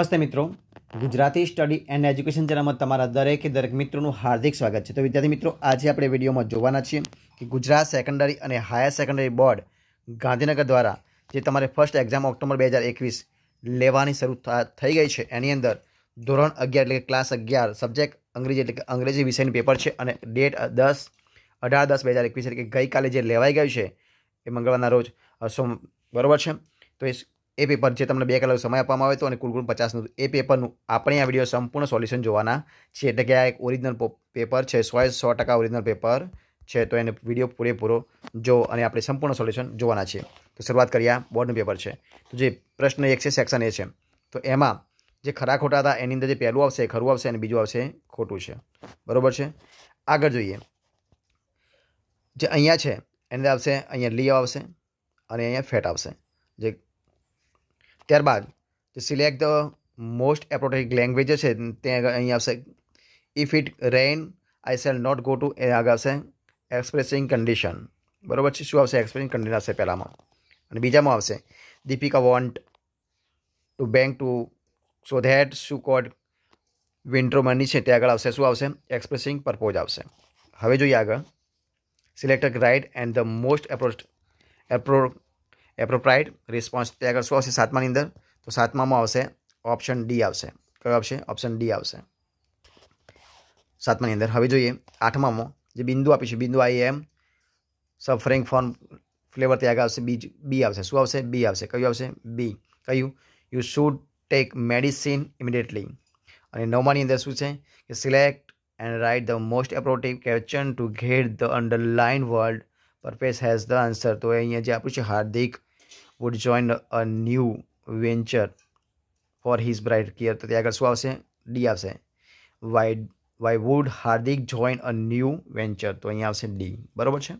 નમસ્તે મિત્રો Gujarati study and education ચેનલમાં તમારા દરેકે દરેક મિત્રોનું હાર્દિક સ્વાગત છે તો વિદ્યાર્થી મિત્રો આજે આપણે વિડીયોમાં જોવાના છીએ કે ગુજરાત સેકન્ડરી અને હાયર સેકન્ડરી બોર્ડ ગાંધીનગર દ્વારા જે તમારે ફર્સ્ટ એક્ઝામ ઓક્ટોબર બે હજાર એકવીસ લેવાની શરૂ થઈ ગઈ છે એની અંદર ધોરણ અગિયાર એટલે કે ક્લાસ અગિયાર સબ્જેક્ટ અંગ્રેજી એટલે કે અંગ્રેજી વિષયનું પેપર છે અને ડેટ દસ અઢાર દસ બે હજાર એકવીસ એટલે કે ગઈકાલે જે લેવાઈ ગયું છે એ મંગળવારના રોજ સોમ બરાબર છે તો એ એ પેપર જે તમને બે કલાક સમય આપવામાં આવે તો અને કુલ કુલ પચાસનું એ પેપરનું આપણે આ વિડીયો સંપૂર્ણ સોલ્યુશન જોવાના છે એટલે કે આ એક ઓરિજિનલ પેપર છે સો સો ટકા ઓરિજિનલ પેપર છે તો એને વિડીયો પૂરેપૂરો જો અને આપણે સંપૂર્ણ સોલ્યુશન જોવાના છે તો શરૂઆત કરીએ આ બોર્ડનું પેપર છે તો જે પ્રશ્ન એક છે સેક્શન એ છે તો એમાં જે ખરા ખોટા હતા એની અંદર જે પહેલું આવશે ખરું આવશે અને બીજું આવશે ખોટું છે બરાબર છે આગળ જોઈએ જે અહીંયા છે એની અંદર આવશે અહીંયા લીવ આવશે અને અહીંયા ફેટ આવશે જે ત્યારબાદ તો select the most appropriate language છે ત્યાં અહીં આવશે if it rain I shall not go to a આગાસે એક્સપ્રેસિંગ કન્ડિશન બરોબર છે શું આવશે એક્સપ્રેસિંગ કન્ડિશન આવશે પેલામાં અને બીજામાં આવશે Deepika want to bank to so that she coat winter money છે ત્યાં આગળ આવશે શું આવશે એક્સપ્રેસિંગ પર્પઝ આવશે હવે જોઈએ આગળ સિલેક્ટર ગરાઈડ એન્ડ ધ મોસ્ટ એપ્રોપ્રિયટ એપ્રો एप्रोप्राइड रिस्पोन्स ते आगे शू आतमा की अंदर तो सातमा में आप्शन डी आ क्यों आप्शन डी आतमा की अंदर हमें जो आठमा में जो बिंदु आप बिंदु I am suffering from flavour ते आगे बीज बी आ शू आ बी आ क्यों आी क्यू you should take medicine immediately नवमा की अंदर शू है select and write the most appropriate question to get the underline world परफेस हेज द आंसर तो अँ आप हार्दिक would join a new venture for his bright career તો ત્યાં આગળ શું આવશે ડી આવશે why why would Hardik join a new venture તો અહીંયા આવશે ડી બરાબર છે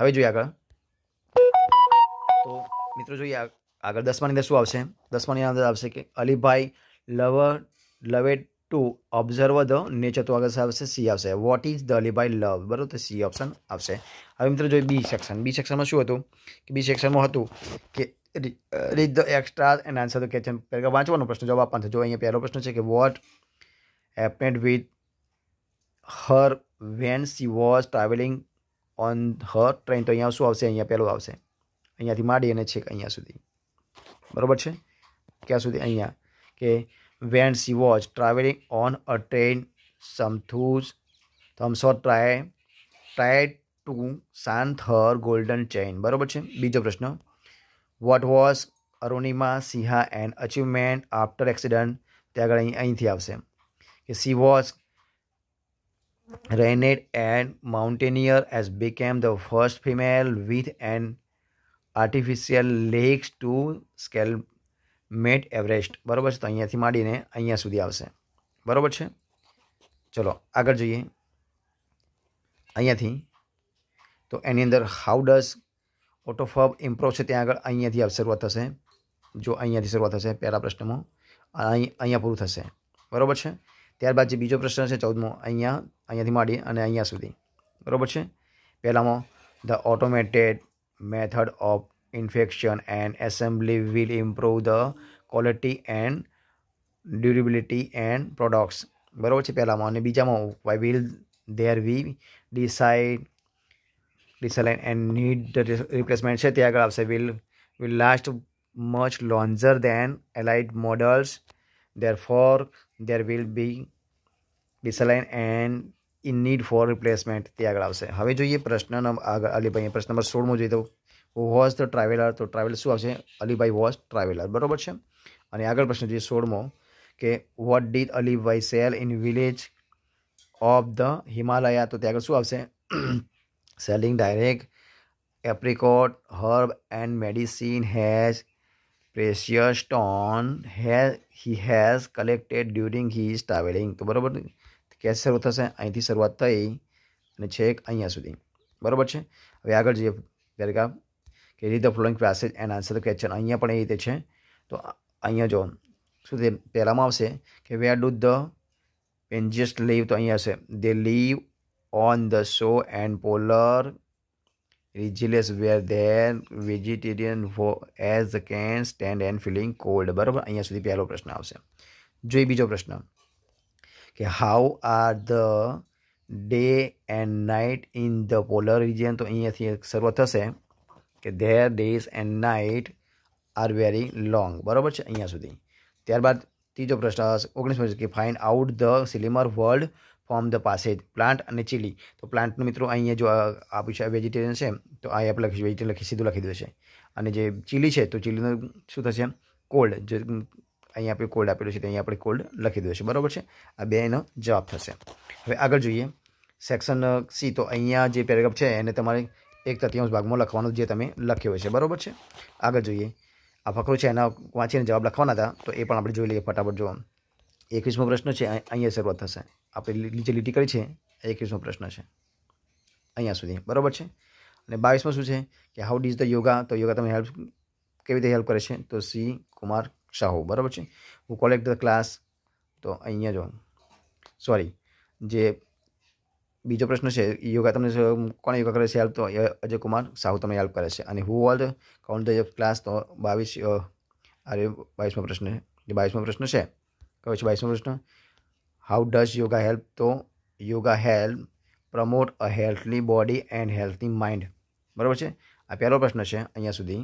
હવે જોઈએ આગળ તો મિત્રો જોઈએ આગળ દસમાની અંદર શું આવશે દસમાની અંદર આવશે કે Alibhai love loves to observe the nature તો આગળ આવશે સી આવશે what is the Alibhai love બરાબર તો સી ઓપ્શન આવશે હવે મિત્રો જોઈએ બી સેક્શન બી સેક્શનમાં શું હતું કે બી સેક્શનમાં હતું કે read the extra and answer the કેચન પેરેગ્રાફ વાંચવાનો પ્રશ્ન જવાબ આપવાનો છે જો અહીંયા પહેલો પ્રશ્ન છે કે what happened with her when she was travelling on her train તો અહીંયા શું આવશે અહીંયા પહેલું આવશે અહીંયાથી માંડી અને છેક અહીંયા સુધી બરાબર છે ક્યાં સુધી અહીંયા કે when she was travelling on a train some thugs થમ્સો ટ્રાય ટ્રાય ટુ શાંત હર ગોલ્ડન ચેઇન બરાબર છે બીજો પ્રશ્ન what was Arunima Sinha and achievement after accident ત્યાં આગળ અહીં અહીંથી આવશે કે she was renowned and mountaineer as became the first female with and artificial legs to scale Mount Everest બરાબર છે તો અહીંયાથી માંડીને અહીંયા સુધી આવશે બરાબર છે ચલો આગળ જઈએ અહીંયાથી તો એની અંદર હાઉ ડઝ ઓટોફબ ઇમ્પ્રુવ છે ત્યાં આગળ અહીંયાથી શરૂઆત થશે જો અહીંયાથી શરૂઆત થશે પહેલા પ્રશ્નમાં અહીં અહીંયા પૂરું થશે બરાબર છે ત્યારબાદ જે બીજો પ્રશ્ન છે ચૌદમો અહીંયા અહીંયાથી માંડી અને અહીંયા સુધી બરાબર છે પહેલામાં the automated method of infection and assembly will improve the quality and durability and products બરાબર છે પહેલામાં અને બીજામાં why will there we decide decline and need the replacement से त्या आगे will will last much longer than allied models therefore there will be decline and in need for replacement ते आग हम हमें जो प्रश्न नंबर तो तो आग अली भाई प्रश्न नंबर सोलमो जो वोज द ट्रावेलर तो ट्रावेलर शू आली भाई वोज ट्रावेलर बराबर है आग प्रश्न जो सोलमो के what did Ali Bhai sell in village of the Himalaya तो ते आग शू आ selling direct apricot herb and medicine has precious stone has he has collected during his traveling તો બરાબર કેસ શરૂ થશે અહીંથી શરૂઆત થઈ અને છેક અહીંયા સુધી બરાબર છે હવે આગળ જઈએ પેરેગ્રાફ કે read the following passage and answer the question અહીંયા પણ એ રીતે છે તો અહીંયા જો શું તે પહેલાંમાં આવશે કે વેર ડુ ધ પેન્જિસ્ટ લીવ તો અહીંયા હશે they leave on the shore and polar regions where there vegetarian as can stand and feeling cold બરાબર અહીંયા સુધી પહેલો પ્રશ્ન આવશે જોઈએ બીજો પ્રશ્ન કે how are the day and night in the polar region તો અહીંયાથી શરૂઆત થશે કે there days and night are very long બરાબર છે અહીંયા સુધી ત્યારબાદ ત્રીજો પ્રશ્ન ઓગણીસમો કે find out the similar world from the passage plant અને ચિલી તો પ્લાન્ટ નું મિત્રો અહીંયા જો આપું છે વેજીટેરિયન છે તો આ એપ્ લખી વેજીટે લખી સીધું લખી દે છે અને જે ચિલી છે તો ચિલી નું શું થશે કોલ્ડ જે અહીંયા પે કોલ્ડ આપેલું છે તો અહીં આપણે કોલ્ડ લખી દે છે બરોબર છે આ બે એનો જવાબ થશે હવે આગળ જોઈએ સેક્શન સી તો અહીંયા જે પેરેગ્રાફ છે એને તમારે 1/3 ભાગમાં લખવાનો છે જે તમે લખ્યો છે બરોબર છે આગળ જોઈએ આ ફકરો છે એના વાંચીને જવાબ લખવાનો હતા તો એ પણ આપણે જોઈ લઈએ फटाफट જોવું 21મો પ્રશ્ન છે અહીંયા શરૂ થાશે આપણે નીચે લીટી કરી છે એકવીસમો પ્રશ્ન છે અહીંયા સુધી બરાબર છે અને બાવીસમાં શું છે કે હાઉ ડીઝ ધ યોગા તો યોગા તમને હેલ્પ કેવી રીતે હેલ્પ કરે છે તો સી કુમાર શાહુ બરાબર છે હું કોલેક્ટ ધ ક્લાસ તો અહીંયા જો સોરી જે બીજો પ્રશ્ન છે યોગા તમને કોણ યોગા કરે છે હેલ્પ તો અજય કુમાર સાહુ તમને હેલ્પ કરે છે અને who the count the class તો બાવીસ અરે બાવીસમો પ્રશ્ન બાવીસમો પ્રશ્ન છે કયો છે બાવીસમો પ્રશ્ન How does યોગા હેલ્પ તો yoga help promote a healthy body and healthy mind બરાબર છે આ પહેલો પ્રશ્ન છે અહીંયા સુધી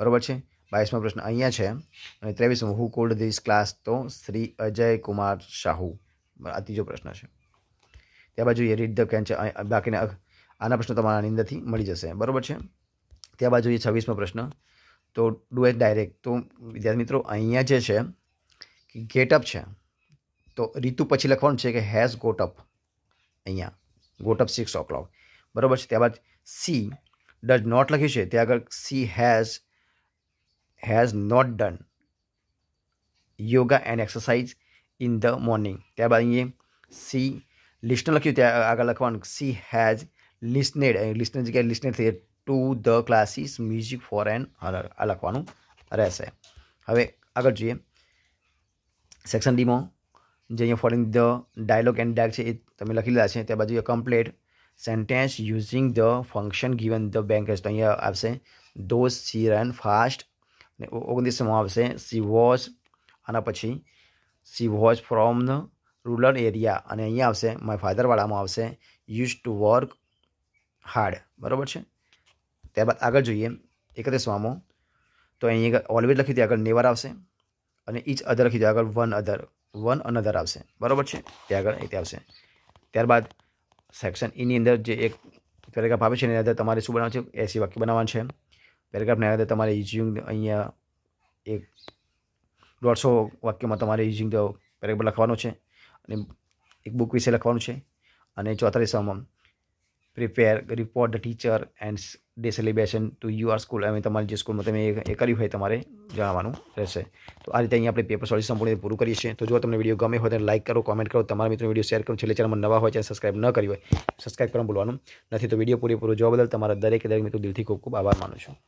બરાબર છે બાવીસમો પ્રશ્ન અહીંયા છે અને ત્રેવીસમો હુ કોલ્ડ ધીસ ક્લાસ તો શ્રી અજય કુમાર શાહુ આ ત્રીજો પ્રશ્ન છે ત્યાર બાજુ એ રીડ ધ કેન છે બાકીના આના પ્રશ્નો તમારા આની અંદરથી મળી જશે બરાબર છે ત્યાર બાજુ એ છવ્વીસમો પ્રશ્ન તો ડુ એટ ડાયરેક્ટ તો વિદ્યાર્થી મિત્રો અહીંયા જે છે ગેટઅપ છે તો ઋતુ પછી લખવાનું છે કે હેઝ ગોટ અપ અહીંયા ગોટ અપ 6 ઓ' clock બરોબર છે ત્યાર બાદ સી ડઝ નોટ લખ્યું છે તે આગળ she has has not done yoga and exercise in the morning ત્યાર બાદ અહીંયા સી લિસન લખ્યું છે તે આગળ લખવાનું સી હેઝ લિસનડ લિસન જે કે લિસનર થઈ to the classes music for and or આ લખવાનું રહેશે હવે આગળ જોઈએ સેક્શન ડી મો જે અહીંયા ફોલોઈંગ ધ ડાયલોગ એન્ડ ડાયક છે એ તમે લખી લીધા છે તે બાજુ complete sentence using the function given the bank તો અહીંયા આવશે ધોઝ સી રન ફાસ્ટ અને ઓગણત્રીસમાં આવશે સી વોઝ આના પછી she was from the rural area અને અહીંયા આવશે માય ફાધરવાળામાં આવશે યુઝ ટુ વર્ક હાર્ડ બરાબર છે ત્યારબાદ આગળ જોઈએ એકત્રીસમાં તો અહીં ઓલવેઝ લખી દે આગળ નેવર આવશે અને ઇચ અધર લખી દે આગળ વન અધર वन अनदर આવશે બરોબર છે તે આગળ એ આવી આવશે ત્યારબાદ સેક્શન ઈ ની અંદર જે એક કરેગા પાપે છે નિયમ એટલે તમારે સુ બનાવ છે એસી વાક્ય બનાવવાનું છે પેરેગ્રાફ નિયમ એટલે તમારે યુઝિંગ અહીંયા એક 150 વાક્યમાં તમારે યુઝિંગ પેરેગ્રાફ લખવાનો છે અને એક બુક વિશે લખવાનું છે અને 34માં prepare report the teacher and day celebration to your school અમે તમારી જે સ્કૂલમાં તમે એ કર્યું હોય તમારે જણાવવાનું રહેશે તો આ રીતે અહીં આપણે પેપર સોલ્યુશન સંપૂર્ણ પૂરું કરીએ છીએ તો જો તમને વિડીયો ગમે હોય તો લાઇક કરો કોમેન્ટ કરો તમારા મિત્રો વિડીયો શેર કરો છેલ્લે ચેનલમાં નવા હોય છે સબસ્ક્રાઈબ ન કરી હોય સબસ્ક્રાઈબ કરવા બોલવાનું નથી તો વિડીયો પૂરેપૂરો જોવા બદલ તમારા દરેક દરેક મિત્રો દિલથી ખૂબ ખૂબ આભાર માનું છું